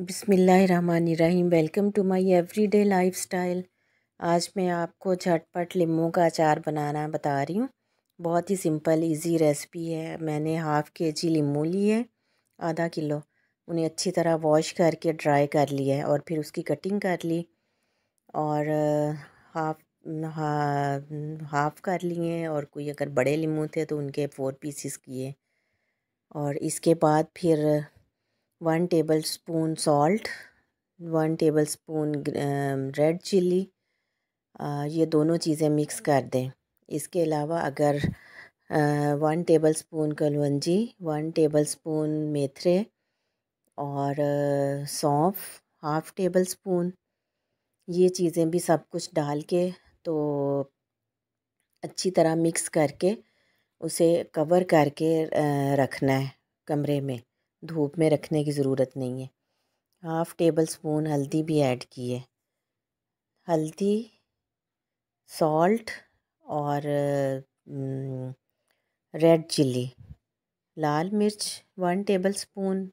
बिसमीम welcome to my everyday lifestyle आज मैं आपको झटपट लिम्बू का अचार बनाना बता रही हूँ बहुत ही सिंपल इजी रेसिपी है मैंने हाफ़ के जी लिम्बू ली है आधा किलो उन्हें अच्छी तरह वॉश करके ड्राई कर लिया है और फिर उसकी कटिंग कर ली और हाफ हा, हाफ कर लिए और कोई अगर बड़े लिम्बू थे तो उनके फ़ोर पीसीस किए और इसके बाद फिर one tablespoon salt one tablespoon red chilli ये दोनों चीज़ें मिक्स कर दें इसके अलावा अगर वन टेबल स्पून कलवंजी वन टेबल स्पून मेथरे और uh, सौंफ हाफ़ टेबल स्पून ये चीज़ें भी सब कुछ डाल के तो अच्छी तरह मिक्स करके उसे कवर करके uh, रखना है कमरे में धूप में रखने की ज़रूरत नहीं है हाफ़ टेबल स्पून हल्दी भी ऐड की है हल्दी सॉल्ट और रेड चिल्ली लाल मिर्च वन टेबल स्पून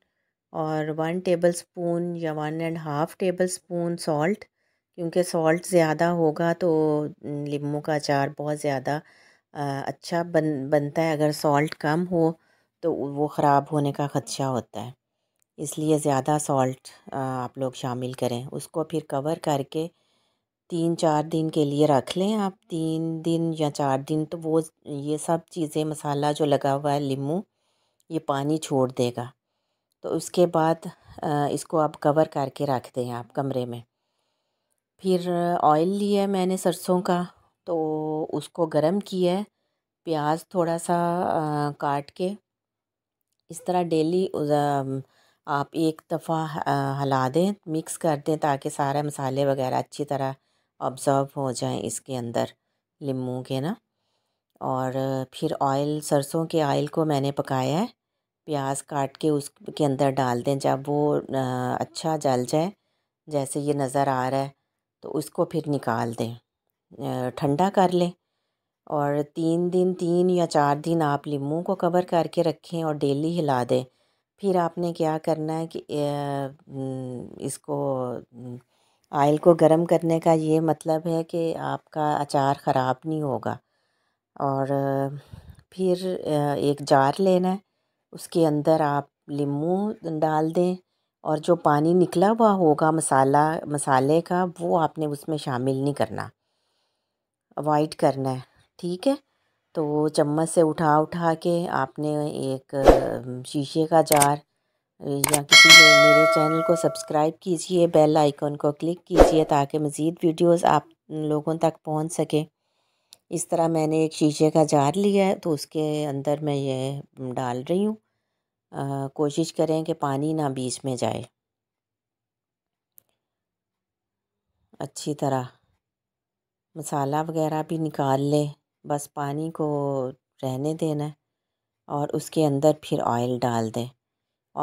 और वन टेबल स्पून या one and half tablespoon salt क्योंकि सॉल्ट ज़्यादा होगा तो लीमू का अचार बहुत ज़्यादा अच्छा बन बनता है अगर सॉल्ट कम हो तो वो ख़राब होने का ख़दशा होता है इसलिए ज़्यादा सॉल्ट आप लोग शामिल करें उसको फिर कवर करके तीन चार दिन के लिए रख लें आप तीन दिन या चार दिन तो वो ये सब चीज़ें मसाला जो लगा हुआ है नींबू ये पानी छोड़ देगा तो उसके बाद इसको आप कवर करके रख दें आप कमरे में फिर ऑयल लिया मैंने सरसों का तो उसको गरम किया प्याज थोड़ा सा काट के इस तरह डेली आप एक दफ़ा हिला दें मिक्स कर दें ताकि सारे मसाले वगैरह अच्छी तरह ऑब्ज़र्व हो जाएं इसके अंदर नींबू के ना और फिर ऑयल सरसों के ऑयल को मैंने पकाया है प्याज काट के उसके अंदर डाल दें जब वो अच्छा जल जाए जैसे ये नज़र आ रहा है तो उसको फिर निकाल दें ठंडा कर लें और तीन दिन तीन या चार दिन आप लीमू को कवर करके रखें और डेली हिला दें फिर आपने क्या करना है कि इसको आयल को गर्म करने का ये मतलब है कि आपका अचार ख़राब नहीं होगा और फिर एक जार लेना है उसके अंदर आप लीमू डाल दें और जो पानी निकला हुआ होगा मसाला मसाले का वो आपने उसमें शामिल नहीं करना अवॉइड करना है ठीक है तो चम्मच से उठा उठा के आपने एक शीशे का जार या किसी ने मेरे चैनल को सब्सक्राइब कीजिए बेल आइकन को क्लिक कीजिए ताकि मज़ीद वीडियोस आप लोगों तक पहुंच सके इस तरह मैंने एक शीशे का जार लिया है तो उसके अंदर मैं ये डाल रही हूँ कोशिश करें कि पानी ना बीच में जाए अच्छी तरह मसाला वगैरह भी निकाल लें बस पानी को रहने देना है और उसके अंदर फिर ऑयल डाल दें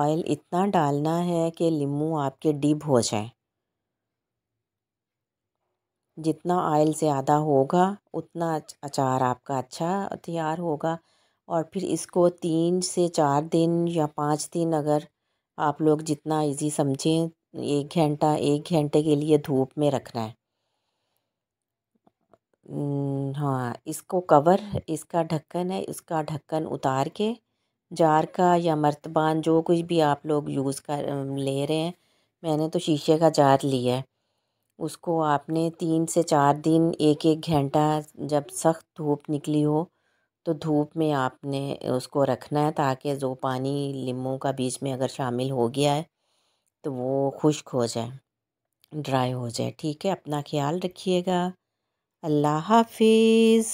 ऑयल इतना डालना है कि लीम्बू आपके डिप हो जाए जितना ऑयल ज़्यादा होगा उतना अचार आपका अच्छा तैयार होगा और फिर इसको तीन से चार दिन या पाँच दिन अगर आप लोग जितना इजी समझें एक घंटा एक घंटे के लिए धूप में रखना है हाँ इसको कवर इसका ढक्कन है इसका ढक्कन उतार के जार का या मर्तबान जो कुछ भी आप लोग यूज़ कर ले रहे हैं मैंने तो शीशे का जार लिया है उसको आपने तीन से चार दिन एक एक घंटा जब सख्त धूप निकली हो तो धूप में आपने उसको रखना है ताकि जो पानी लीमू का बीच में अगर शामिल हो गया है तो वो खुश्क हो जाए ड्राई हो जाए ठीक है अपना ख्याल रखिएगा अल्लाह हाफिज़